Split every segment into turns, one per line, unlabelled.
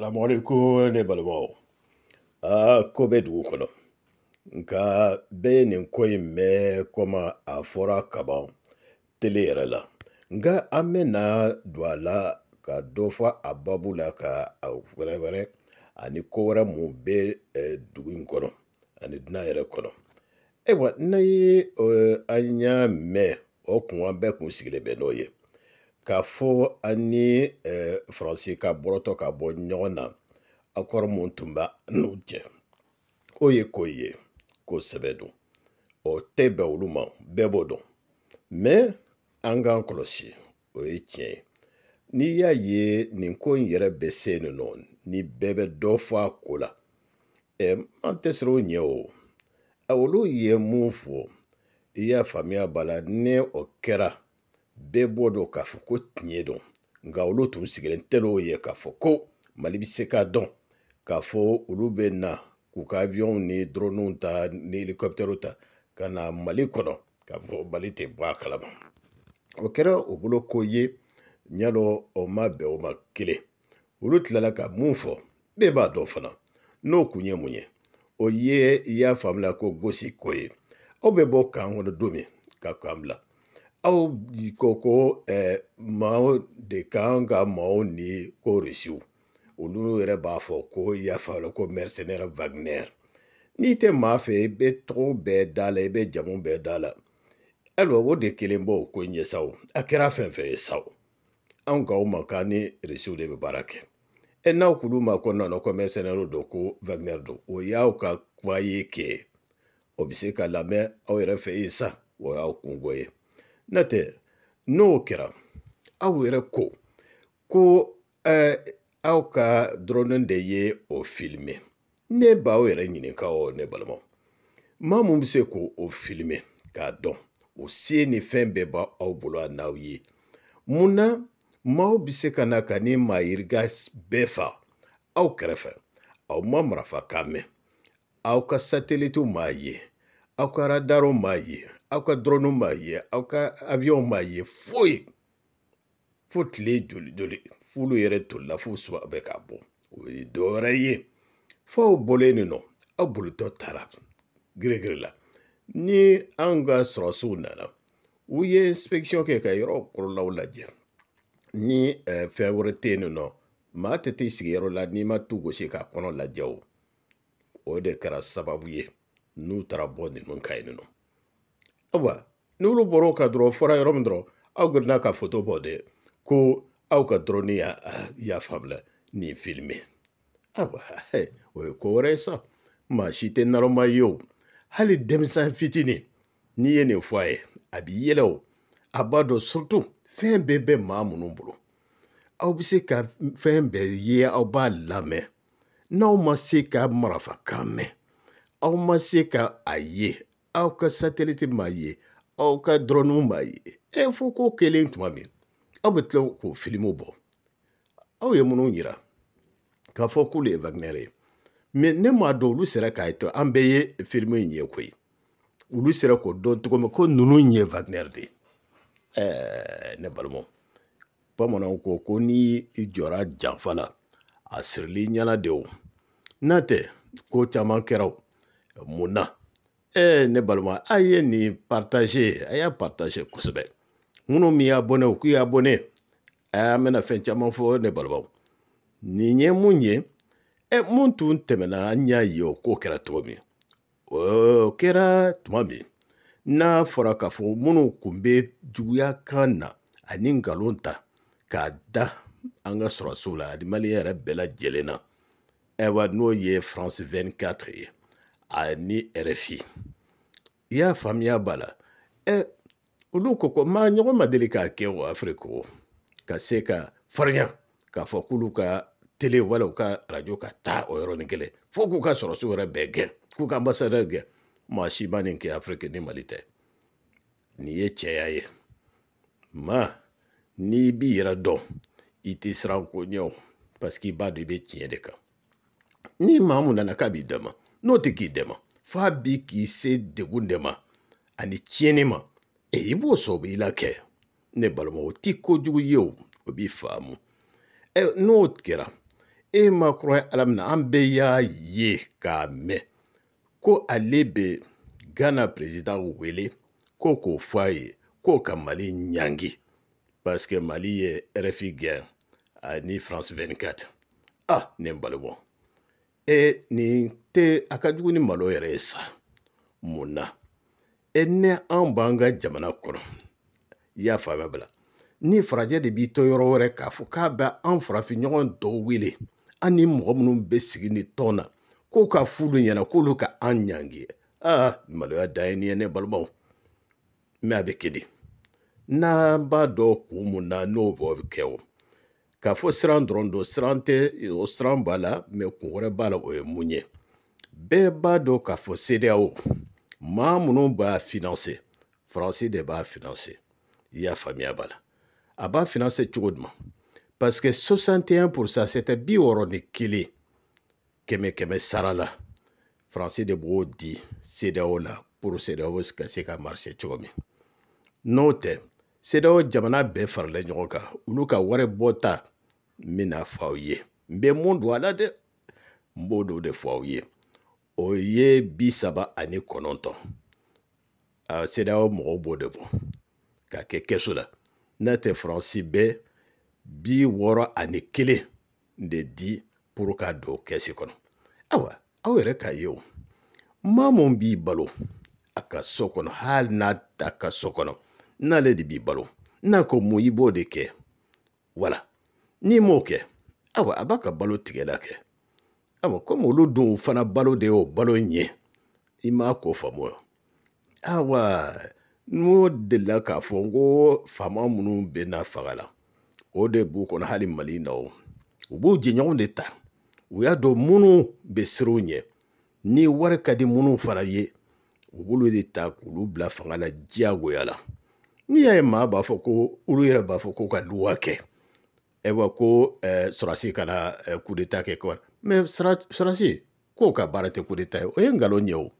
salamu alaikum ne aa ko bɛ dugu kɔnɔ nka bɛɛ ye nin ko in mɛn kɔma a fɔra kaban tele yɛrɛ la nka an bɛna don a la ka dɔ fɔ a babu la ka a wɛrɛwɛrɛ ani ko wɛrɛ mun bɛ dugu in kɔnɔ ani dunan yɛrɛ kɔnɔ ayiwa n'a ye an y'a mɛn o kun an bɛɛ kun sigilen bɛ n'o ye k'a fɔ an ni eh, faransi ka bɔrɔtɔ ka bɔ ɲɔgɔn na a mun tun bɛ n'u cɛ o ye ko ye ko sɛbɛ don o tɛ bɛn olu ma bɛɛ b'o dɔn mɛ an k'an kɔlɔsi o ye tiɲɛ ye n'i y'a ye nin ko in yɛrɛ bɛ se yen nɔ ni bɛɛ bɛ dɔ fɔ a ko la an tɛ siran o ɲɛ o a olu ye mun fɔ i y'a faamuya b'a la ni o kɛra bɛɛ bɔ dɔn k'a fɔ ko tiɲɛ dɔn nka olu tun sigilen l'o ye k'a fɔ ko mali bɛ se k'a dɔn k'a fɔ olu bɛ na k'u ka avion ni drone ta ni hélicoptère ta ka na mali kɔnɔ k'a fɔ mali tɛ bɔ a kalama o kɛra o bolo ko ye ɲadɔ o ma bɛn o ma kelen olu tilala ka mun fɔ bɛɛ b'a dɔn fana n'o kun ye mun ye o ye i y'a faamuya ko gosi ko ye aw bɛ bɔ k'an kɔnɔ don min ka k'an bila aw ko ko eh, maaw de kan ka maaw ni ko rusiw olu yɛrɛ b'a fɔ ko yafala ko mercenaire wagner n'i tɛ maa fɛ i bɛ tɔgɔ bɛɛ da la i bɛ jamu bɛɛ da la ayiwa o de kelen b'o ko ɲɛ sa o a kɛra fɛn fɛn ye sa o anw k'aw ma k'an ni rusiw de bɛ baara kɛ ɛ n'aw k'olu ma ko nɔnɔ ko mercenaire don ko wagner don o y'aw ka kuma ye kɛ o bɛ se ka lamɛn aw yɛrɛ fɛ yen sa o y'aw kungo ye n'o tɛ n'o kɛra aw yɛrɛ ko ko ɛɛ eh, aw ka dɔrɔnɔ de ye o filime ne b'aw yɛrɛ ɲininka o ne balimaw maa mun bɛ se k'o o filime k'a dɔn o se ni fɛn bɛɛ ba aw bolo a n'aw ye mun na maaw bɛ se ka na ka ni maa yirika bɛɛ fa aw kɛrɛfɛ aw ma marafa k'a mɛn aw ka satelitiw m'a ye aw ka radaraw m'a ye aw ka dɔrɔnu m'a ye aw ka avion m'a ye foyi fo tile joli joli f'olu yɛrɛ tolila f'u suma bɛ k'a bɔ o ye dɔwɛrɛ ye fo aw bɔlen nin nɔ aw bolitɔ taara geregere la ni anw ka sɔrɔsiw nana u ye inspection kɛ ka yɔrɔ kɔrɔlaw lajɛ ni fɛn wɛrɛ tɛ yen nɔ maa tɛ t'i sigiyɔrɔ la n'i ma tu gosi k'a kɔnɔ lajɛ o o de kɛra sababu ye n'u taara bɔ ninnu ka yen nɔ awa n'olu bɔr'o kan dɔrɔn o fɔra yɔrɔ min dɔrɔn aw girinna ka foto bɔ dɛ ko aw ka drone y'a y'a faamula nin filime awa o ye ko wɛrɛ ye sa maa si tɛ narɔma ye o hali denmisɛn fitinin n'i ye nin fɔ a ye a b'i yɛlɛ o a b'a dɔn surutu fɛn bɛɛ bɛ maa minnu bolo aw bɛ se ka fɛn bɛɛ ye aw b'a lamɛn n'aw ma se ka marafakan mɛn aw ma se ka a ye aw ka satelite m'a ye aw ka dɔrɔnuw m'a ye e fo ko kelen tuma min aw bɛ tila k'o filimu bɔ aw ye minnu yira k'a fɔ k'olu ye wagner ye mɛ ne m'a dɔn olu sera k'a ye to an bɛɛ ye filimu in ye koyi olu sera k'o dɔn cogo min ko ninnu ye wagner de ɛɛ ne balimaw bamananw ko ko n'i jɔra janfa la a sirili ɲɛna de o n'a tɛ ko caman kɛra o mun na ee eh, ne balima a ye nin partage a y'a partage kosɛbɛ minnu min y'a bɔnɛ u k'u y'a bɔnɛ aa an bɛna fɛn caman fɔ ne balimaw nin ye mun ye ɛ eh, mun tun tɛmɛna an y'a ye o k'o kɛra cogo min o kɛra tuma min n'a fɔra k'a fɔ minnu tun bɛ juguya kan na ani nkalon ta k'a da an ka sɔrɔsiw la ani maliyɛn yɛrɛ bɛɛ lajɛlen na ɛwa n'o ye faransi 24 ye ani rfi i y'a faamuya b'a la ɛ olu ko ko ma ɲɔgɔn ma deli k'a kɛ o afiriki o ka se ka farinya k'a fɔ k'olu ka tele wala u ka arajo ka taa o yɔrɔnin kelen fo k'u ka sɔrɔsi wɛrɛ bɛɛ gɛn k'u ka ambasadɛri gɛn maa si ma nin kɛ afiriki ni mali tɛ nin ye cɛya ye ma n'i b'i yɛrɛ dɔn i tɛ siran ko ɲɛ o paseke i b'a dɔn i bɛ tiɲɛ de kan ni maa mun nana k'a b'i dama n'o tɛ k'i dɛmɛ f'a bi k'i se degun de ma ani tiɲɛni ma e i b'o sɔrɔ o b'i la kɛ ne balima o ti kojugu ye o o b'i faamu ɛ n'o kɛra e ma kɔrɔ ye ala mina an bɛɛ y'a ye k'a mɛn ko ale bɛ ghana perezidan wele ko k'o fɔ a ye k'o ka mali ɲangi parce que mali ye rfi gɛn ani france 24 ah ne balima e nin tɛ a ka jugu ni malo yɛrɛ ye sa mun na e ne an b'an ka jamana kɔnɔ i y'a faamuya bala ni farajɛ de b'i to yɔrɔ wɛrɛ k'a fɔ k'a bɛ an farafinɲɔgɔn dɔw wele an ni mɔgɔ minnu bɛ sigi ni tɔn na k'u ka fulu ɲɛna k'olu ka an ɲangi aa maloya dan ye nin ye ne balimaw mɛ a bɛ kɛ de n'an b'a dɔn kun mun na n'o bɔ bɛ kɛ o k'a fɔ siran dɔrɔn don siran tɛ o siran b'a la mɛ kun wɛrɛ b'a la o ye mun ye bɛɛ b'a dɔn k'a fɔ cdao maa minnu b'a finanse faransi de b'a finanse i y'a faamuya b'a la a b'a finanse cogo duman parce que 61 pour cent c'était bi wɔɔrɔ ni kelen kɛmɛ kɛmɛ sara la faransi de b'o di cdao la pour cdao ka se ka marise cogo min n'o tɛ CEDEAO jamana bɛɛ farala ɲɔgɔn kan olu ka wari bɔ ta n bɛna fɔ aw ye n bɛ mun don a la dɛ n b'o dɔw de fɔ aw ye o ye bi saba ani kɔnɔntɔn CEDEAO mɔgɔw b'o de bɔ k'a kɛ kɛso la n'a tɛ Faransi bɛ bi wɔɔrɔ ani kelen de di pour k'a don kɛsi kɔnɔ ayiwa aw yɛrɛ k'a ye o maa mun b'i balo a ka so kɔnɔ hali n'a t'a ka so kɔnɔ n'ale de b'i balo n'a ko mun i b'o de kɛ wala n'i m'o kɛ awa a b'a ka balo tigɛla kɛ awa komi olu dun fana balo de y'o balo ɲɛ i m'a ko faamu awa n'o delila k'a fɔ n ko faama minnu bɛ na faga la o de b'u kɔnɔ hali mali na o u b'u jɛɲɔgɔn de ta u y'a dɔn minnu bɛ siranw ɲɛ ni wari ka di minnu fana ye u b'olu de ta k'olu bila fanga la diyagoya la n'i y'a ye maa b'a fɔ ko olu yɛrɛ b'a fɔ ko ka luwa kɛ ayiwa ko sɔrɔsi ka na kudeta kɛ kɔ mɛ sɔrɔsi k'o ka baara tɛ kudeta ye o ye nkalon ye o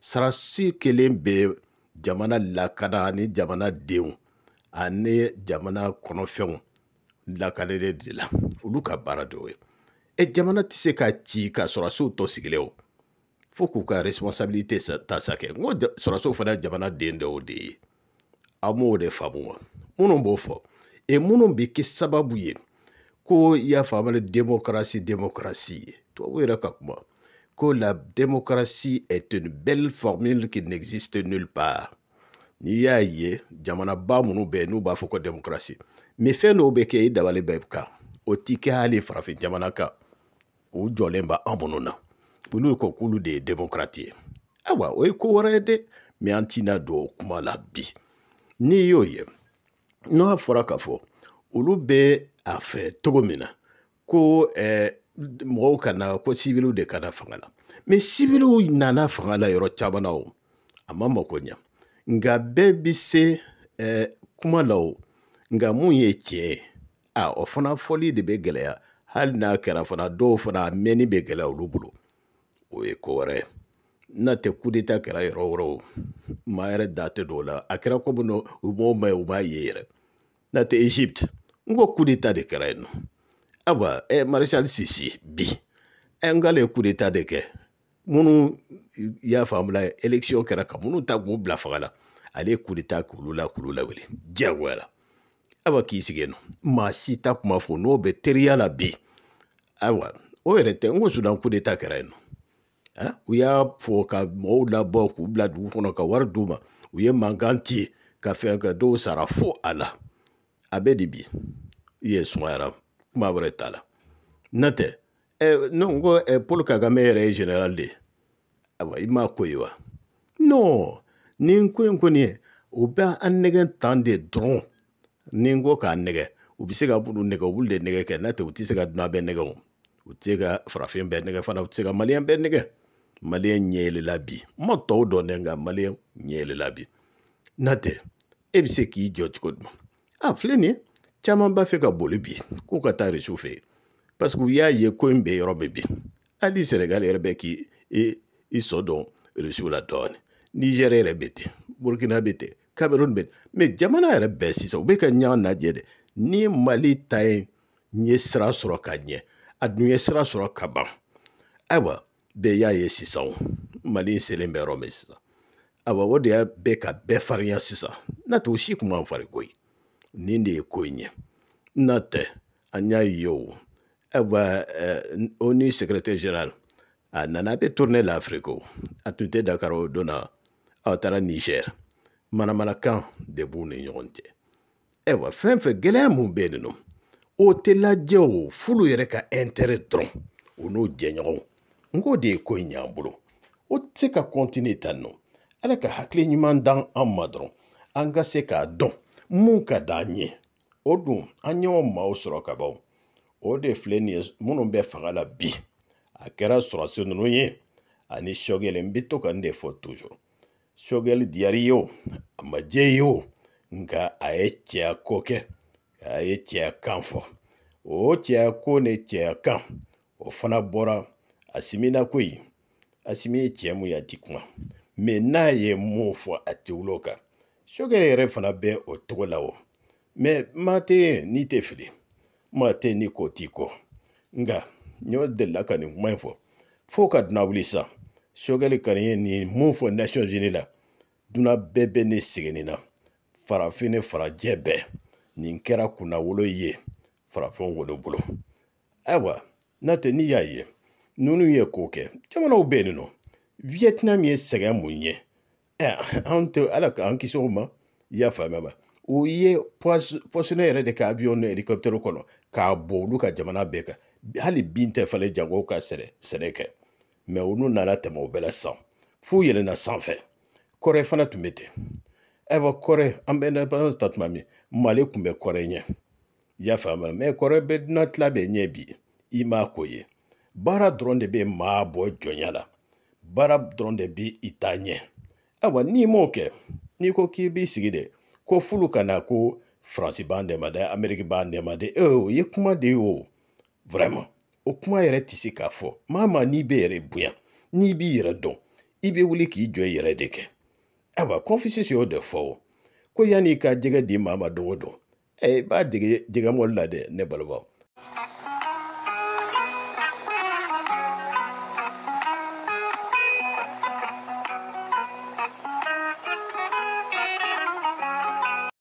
sɔrɔsi kelen bɛ jamana lakana ani jamana denw ani jamana kɔnɔfɛnw lakanalen de la olu ka baara dɔw ye e jamana tɛ se ka ci ka sɔrɔsiw tɔ sigilen o fo k'u ka responsabilité ta sa kɛ n ko sɔrɔsiw fana jamana den dɔw de ye Amour de famo minnu e minnu bi ki sababu ko y'a faamu de démocratie, To Toi tubabu ka kuma ko la démocratie est une belle formule qui n'existe nulle part n'i y'a ye Jamana mon munu yen n'u b'a fɔ ko démocratie mais fe no bɛ d'avaler i dabali bɛ kan o jamana ka o jolemba amonona ko de démocratie. Ah o ko mais antina n'i y'o ye n'a fɔra k'a fɔ olu bɛ a fɛ cogo min na ko mɔgɔw ka na ko sibiriw de ka na fanga la mɛ sibiriw nana fanga la yɔrɔ caman na o a ma mako ɲa nka bɛɛ bi se kuma la o nka mun ye tiɲɛ ye a o fana fɔli de bɛ gɛlɛya hali n'a kɛra fana dɔw fana a mɛnni bɛ gɛlɛya olu bolo o ye ko wɛrɛ ye n'a tɛ kudeta kɛra yɔrɔ wɛrɛw maa yɛrɛ da tɛ dɔw la a kɛra komi nɔ u m'o mɛn u m'a ye yɛrɛ n'a tɛ egypte n ko kudeta de kɛra yen nɔ ayiwa ɛ marshal sisi bi ɛ n k'ale ye kudeta de kɛ minnu y'a faamula election kɛra ka minnu ta k'u bila faga la ale ye kudeta k'olu la k'olu lawuli diyagoya la ayiwa k'i sigi yen nɔ maa si ta kuma fɔ n'o bɛ teriya la bi ayiwa o yɛrɛ tɛ n ko sudan kudeta kɛra yen nɔ u y'a fɔ ka mɔgɔw labɔ k'u bila dugu kɔnɔ ka wari d'u ma u ye mankan ti ka fɛn ka dɔw sara fo a la a bɛ de bi i ye sumayara kuma wɛrɛ t'a la n'o tɛ ɛ ne ko ɛ paul kagame yɛrɛ ye general de ye ayiwa i m'a ko ye wa non nin ko in kɔni ye u bɛ an nɛgɛ tan de dɔrɔn ni n ko k'a nɛgɛ u bɛ se ka bulu nɛgɛ u b'olu de nɛgɛ kɛ n'o tɛ u tɛ se ka dunan bɛɛ nɛgɛ o u tɛ se ka farafin bɛɛ nɛgɛ fana u tɛ se ka maliyɛn bɛɛ nɛgɛ maliyɛn ɲɛɛlɛla e bi n ma tɔw dɔn dɛ nka maliyɛn ɲɛɛlɛla bi n'a tɛ e bɛ se k'i jɔ cogo jumɛn a filɛ nin ye caman b'a fɛ ka boli bi k'u ka taa resu fɛ paseke u y'a ye ko in bɛ yɔrɔ min bi hali sɛnɛgali yɛrɛ er bɛ k'i e, i, i sɔ dɔn resu la dɔɔni nizɛri yɛrɛ er bɛ ten burukina bɛ ten kamerun bɛ ten jamana yɛrɛ er bɛɛ sisan u bɛ ka ɲɔgɔn lajɛ dɛ ni mali ta ye n ye sira sɔrɔ ka ɲɛ a dun ye sira sɔrɔ ka ban ayiwa bɛɛ y'a ye sisan o mali in selen bɛ yɔrɔ min sisan awa o de y'a bɛɛ ka bɛɛ farinya sisan n'a tɛ o si kun b'an fari ko ye nin de ye ko in ye n'a tɛ an y'a ye o awa o ni sekirɛti jenerali a nana a bɛ tourner l'afrique o a tun tɛ dakar o don na a taara niger manamanakan de b'u ni ɲɔgɔn cɛ ayiwa fɛn fɛn gɛlɛya mun bɛ yen nɔ o tɛ lajɛ o f'olu yɛrɛ ka intérêt dɔrɔn o n'o jɛɲɔgɔnw n k'o de ye ko in y'an bolo o tɛ se ka kɔntine tan nɔ ala ka hakili ɲuman dan an ma dɔrɔn an ka se k'a dɔn mun ka d'an ye o dun an y'o maaw sɔrɔ ka ban o de filɛ nin ye minnu bɛ fanga la bi a kɛra sɔrɔsi ninnu ye ani sɔgɛli n bɛ to ka n de fɔ tuzuru sɔgɛli diyari ye o a ma diya ye o nka a ye cɛya ko kɛ a ye cɛya kan fɔ o cɛya ko ni cɛya kan o fana bɔra asimina-koi asimi ye cɛ mun ye a ti kuma mɛ n'a ye mun fɔ a ti wuli o kan sokɛ yɛrɛ fana bɛ o cogo la o mɛ maa tɛ yen n'i tɛ fili maa tɛ yen ni ko t'i kɔ nka ɲɔ delila ka nin kuma in fɔ fo ka dunan wuli sisan sokɛli kani ye nin mun fɔ nations unies la dunan bɛɛ bɛ ne seginni na farafin ni farajɛ bɛɛ nin kɛra kunnawolo ye farafinw wolo bolo ayiwa n'a tɛ n'i y'a ye ninnu ye ko kɛ jamanaw bɛ yen nɔ vietnam ye sɛgɛn mun eh, ye anw tɛ ala k'an kisi o ma i y'a faamuya ba o ye pɔsɔnɛ yɛrɛ de ka abiyɔn ni helikɔpitɛriw kɔnɔ k'a bɔ olu ka jamana bɛɛ kan hali bin tɛ falen jango ka sɛnɛ sɛnɛ kɛ mɛ olu nana tɛmɛ o bɛɛ la san f'u yɛlɛnna sanfɛ kɔrɛ fana tun bɛ ten ayiwa kɔrɛ an bɛ indépendance ta tuma min mali tun bɛ kɔrɛ ɲɛ i y'a faamuya mɛ kɔrɛ bɛ dunan tila bɛ ɲɛ bi i m'a ko ye baara dɔrɔn de bɛ maa bɔ jɔnya la baara dɔrɔn de bɛ i ta ɲɛ ayiwa n'i m'o kɛ n'i ko k'i b'i sigi dɛ ko fulu ka na ko faransi b'an dɛmɛ dɛ ameriki b'an dɛmɛ dɛ ee o ye kuma de ye o vraiment o kuma yɛrɛ tɛ se k'a fɔ maa maa n'i bɛ yɛrɛ bonya n'i b'i yɛrɛ dɔn i bɛ wuli k'i jɔ i yɛrɛ de kɛ ayiwa confucius y'o de fɔ o ko yanni i ka jɛgɛ di maa ma don o don ɛ i b'a dege jɛgɛ la dɛ ne balimaw.